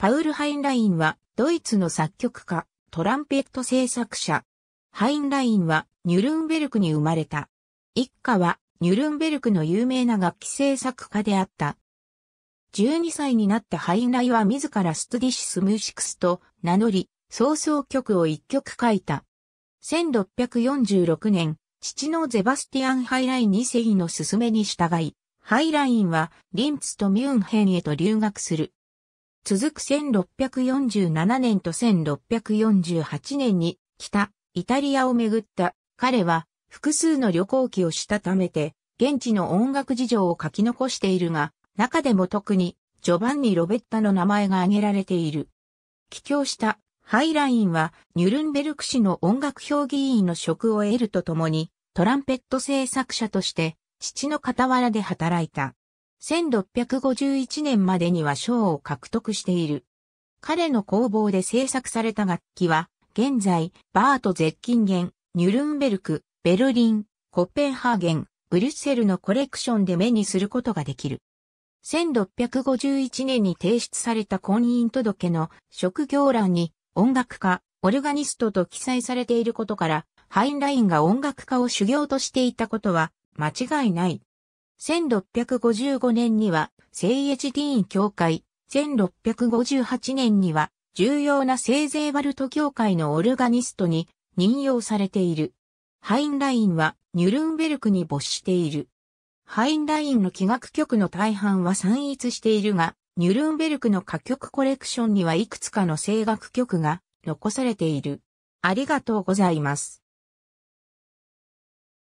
パウル・ハインラインは、ドイツの作曲家、トランペット製作者。ハインラインは、ニュルンベルクに生まれた。一家は、ニュルンベルクの有名な楽器制作家であった。12歳になったハインライは自らストディシス・ムーシクスと名乗り、創創曲を一曲書いた。1646年、父のゼバスティアン・ハイライン2世の勧めに従い、ハイラインはリンツとミュンヘンへと留学する。続く1647年と1648年に北イタリアを巡った彼は複数の旅行記をしたためて現地の音楽事情を書き残しているが中でも特にジョバンニ・ロベッタの名前が挙げられている。帰郷したハイラインはニュルンベルク市の音楽評議員の職を得るとともにトランペット製作者として父の傍らで働いた。1651年までには賞を獲得している。彼の工房で制作された楽器は、現在、バート・ゼッキンゲン、ニュルンベルク、ベルリン、コペンハーゲン、ブリュッセルのコレクションで目にすることができる。1651年に提出された婚姻届の職業欄に音楽家、オルガニストと記載されていることから、ハインラインが音楽家を修行としていたことは間違いない。1655年には聖エジディーン教会、1658年には重要な聖ゼーバルト教会のオルガニストに任用されている。ハインラインはニュルンベルクに没している。ハインラインの器楽曲の大半は散逸しているが、ニュルンベルクの歌曲コレクションにはいくつかの声楽曲が残されている。ありがとうございます。